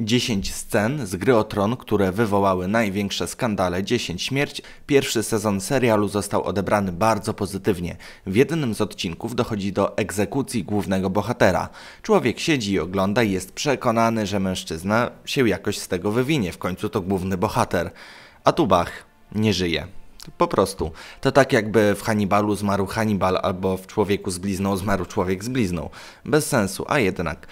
10 scen z Gry o Tron, które wywołały największe skandale, 10 śmierć. Pierwszy sezon serialu został odebrany bardzo pozytywnie. W jednym z odcinków dochodzi do egzekucji głównego bohatera. Człowiek siedzi i ogląda i jest przekonany, że mężczyzna się jakoś z tego wywinie, w końcu to główny bohater. A tu Bach nie żyje. Po prostu. To tak jakby w Hannibalu zmarł Hannibal albo w Człowieku z blizną zmarł człowiek z blizną. Bez sensu, a jednak...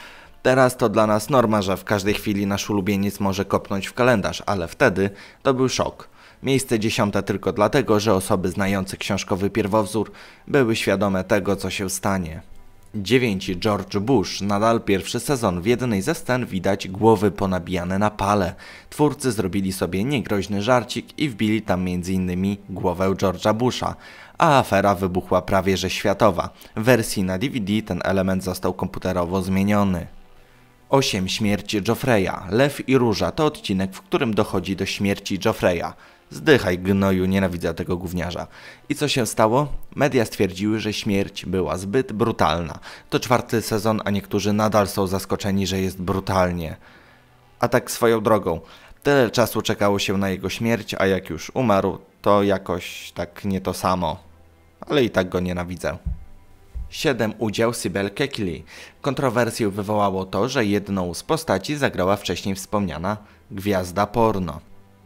Teraz to dla nas norma, że w każdej chwili nasz ulubieniec może kopnąć w kalendarz, ale wtedy to był szok. Miejsce dziesiąte tylko dlatego, że osoby znające książkowy pierwowzór były świadome tego, co się stanie. 9. George Bush, nadal pierwszy sezon. W jednej ze scen widać głowy ponabijane na pale. Twórcy zrobili sobie niegroźny żarcik i wbili tam m.in. głowę George'a Busha, a afera wybuchła prawie że światowa. W wersji na DVD ten element został komputerowo zmieniony. 8. Śmierć Joffreya. Lew i Róża to odcinek, w którym dochodzi do śmierci Joffreya. Zdychaj gnoju, nienawidzę tego gówniarza. I co się stało? Media stwierdziły, że śmierć była zbyt brutalna. To czwarty sezon, a niektórzy nadal są zaskoczeni, że jest brutalnie. A tak swoją drogą. Tyle czasu czekało się na jego śmierć, a jak już umarł, to jakoś tak nie to samo. Ale i tak go nienawidzę. 7 udział Sybel Kekli. Kontrowersję wywołało to, że jedną z postaci zagrała wcześniej wspomniana gwiazda porno.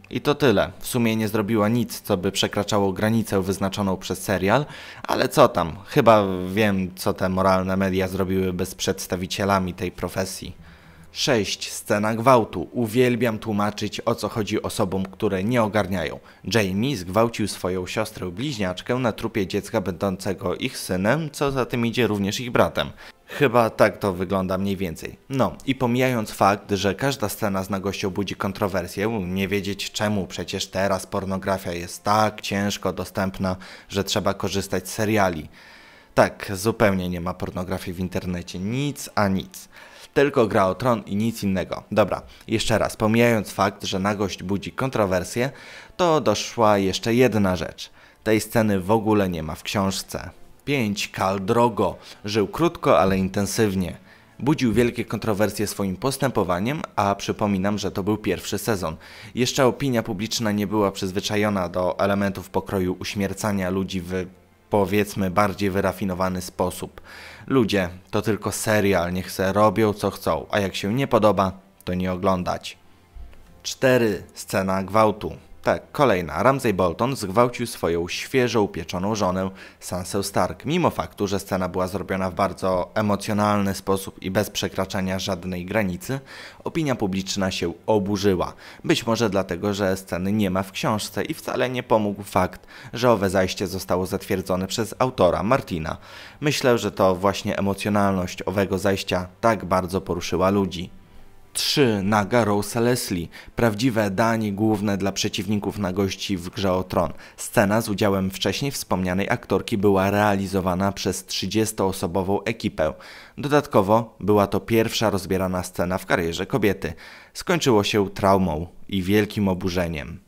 I to tyle. W sumie nie zrobiła nic, co by przekraczało granicę wyznaczoną przez serial, ale co tam, chyba wiem, co te moralne media zrobiły bez przedstawicielami tej profesji. 6. Scena gwałtu. Uwielbiam tłumaczyć o co chodzi osobom, które nie ogarniają. Jamie zgwałcił swoją siostrę bliźniaczkę na trupie dziecka będącego ich synem, co za tym idzie również ich bratem. Chyba tak to wygląda mniej więcej. No i pomijając fakt, że każda scena z nagością budzi kontrowersję, nie wiedzieć czemu przecież teraz pornografia jest tak ciężko dostępna, że trzeba korzystać z seriali. Tak, zupełnie nie ma pornografii w internecie, nic a nic. Tylko gra o tron i nic innego. Dobra, jeszcze raz, pomijając fakt, że nagość budzi kontrowersje, to doszła jeszcze jedna rzecz. Tej sceny w ogóle nie ma w książce. 5. Kal Drogo. Żył krótko, ale intensywnie. Budził wielkie kontrowersje swoim postępowaniem, a przypominam, że to był pierwszy sezon. Jeszcze opinia publiczna nie była przyzwyczajona do elementów pokroju uśmiercania ludzi w powiedzmy bardziej wyrafinowany sposób. Ludzie, to tylko serial, niech se robią co chcą, a jak się nie podoba, to nie oglądać. 4. Scena gwałtu. Tak, kolejna. Ramsay Bolton zgwałcił swoją świeżo upieczoną żonę Sansę Stark, mimo faktu, że scena była zrobiona w bardzo emocjonalny sposób i bez przekraczania żadnej granicy, opinia publiczna się oburzyła. Być może dlatego, że sceny nie ma w książce i wcale nie pomógł fakt, że owe zajście zostało zatwierdzone przez autora Martina. Myślę, że to właśnie emocjonalność owego zajścia tak bardzo poruszyła ludzi. 3. Naga Rose Leslie. Prawdziwe danie główne dla przeciwników na gości w grze o tron. Scena z udziałem wcześniej wspomnianej aktorki była realizowana przez 30-osobową ekipę. Dodatkowo była to pierwsza rozbierana scena w karierze kobiety. Skończyło się traumą i wielkim oburzeniem.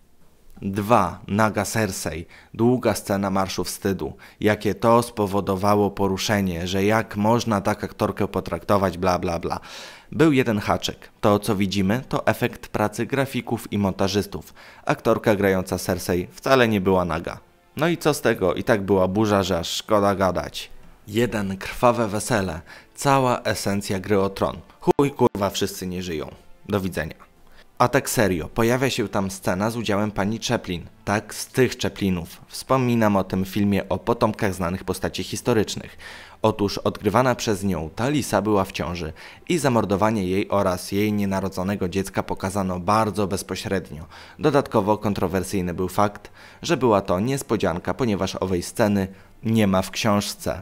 2. Naga Sersej. Długa scena Marszu Wstydu. Jakie to spowodowało poruszenie, że jak można tak aktorkę potraktować, bla bla bla. Był jeden haczyk. To, co widzimy, to efekt pracy grafików i montażystów. Aktorka grająca Sersej wcale nie była naga. No i co z tego? I tak była burza, że aż szkoda gadać. Jeden krwawe wesele. Cała esencja gry o tron. Chuj kurwa, wszyscy nie żyją. Do widzenia. A tak serio, pojawia się tam scena z udziałem pani Chaplin. Tak, z tych Chaplinów. Wspominam o tym filmie o potomkach znanych postaci historycznych. Otóż odgrywana przez nią Talisa była w ciąży i zamordowanie jej oraz jej nienarodzonego dziecka pokazano bardzo bezpośrednio. Dodatkowo kontrowersyjny był fakt, że była to niespodzianka, ponieważ owej sceny nie ma w książce.